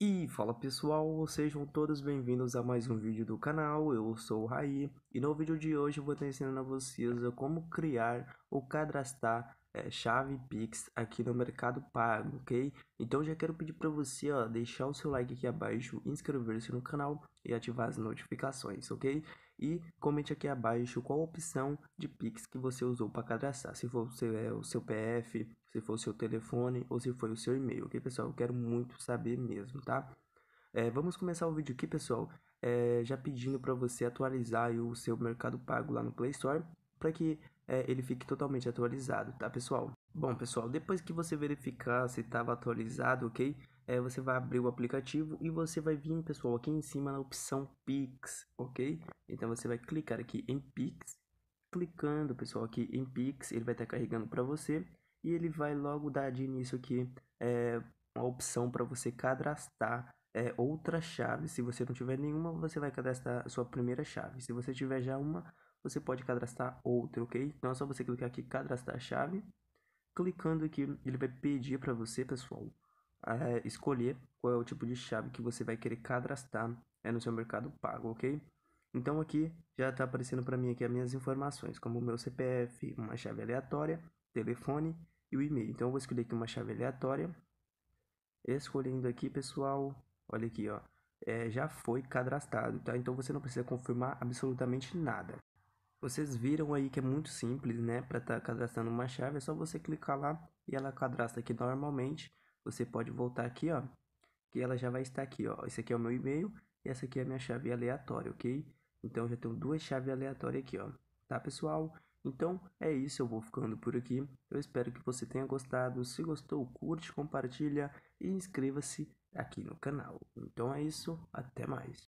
E fala pessoal, sejam todos bem-vindos a mais um vídeo do canal, eu sou o Raí e no vídeo de hoje eu vou estar ensinando a vocês como criar ou cadastrar é, chave Pix aqui no Mercado Pago, ok? Então já quero pedir para você ó, deixar o seu like aqui abaixo, inscrever-se no canal e ativar as notificações, ok? e comente aqui abaixo qual opção de Pix que você usou para cadastrar, se for o seu, é, o seu PF, se for o seu telefone ou se foi o seu e-mail, ok pessoal? Eu quero muito saber mesmo, tá? É, vamos começar o vídeo aqui, pessoal, é, já pedindo para você atualizar o seu Mercado Pago lá no Play Store para que é, ele fique totalmente atualizado, tá pessoal? Bom pessoal, depois que você verificar se estava atualizado, ok? é, você vai abrir o aplicativo e você vai vir, pessoal, aqui em cima na opção Pix, ok? Então você vai clicar aqui em Pix. Clicando, pessoal, aqui em Pix, ele vai estar tá carregando para você e ele vai logo dar de início aqui é, uma opção para você cadastrar é, outra chave. Se você não tiver nenhuma, você vai cadastrar a sua primeira chave. Se você tiver já uma, você pode cadastrar outra, ok? Então é só você clicar aqui cadastrar a chave. Clicando aqui, ele vai pedir para você, pessoal, é, escolher qual é o tipo de chave que você vai querer cadastrar é no seu mercado pago, ok? Então aqui já está aparecendo para mim aqui as minhas informações, como o meu CPF, uma chave aleatória, telefone e o e-mail. Então eu vou escolher aqui uma chave aleatória. Escolhendo aqui, pessoal, olha aqui, ó, é, já foi cadastrado, tá? Então você não precisa confirmar absolutamente nada. Vocês viram aí que é muito simples, né? Para estar tá cadastrando uma chave, é só você clicar lá e ela cadastra aqui normalmente você pode voltar aqui, ó, que ela já vai estar aqui, ó. Esse aqui é o meu e-mail e essa aqui é a minha chave aleatória, ok? Então já tenho duas chaves aleatórias aqui, ó. Tá, pessoal? Então é isso, eu vou ficando por aqui. Eu espero que você tenha gostado. Se gostou, curte, compartilha e inscreva-se aqui no canal. Então é isso, até mais.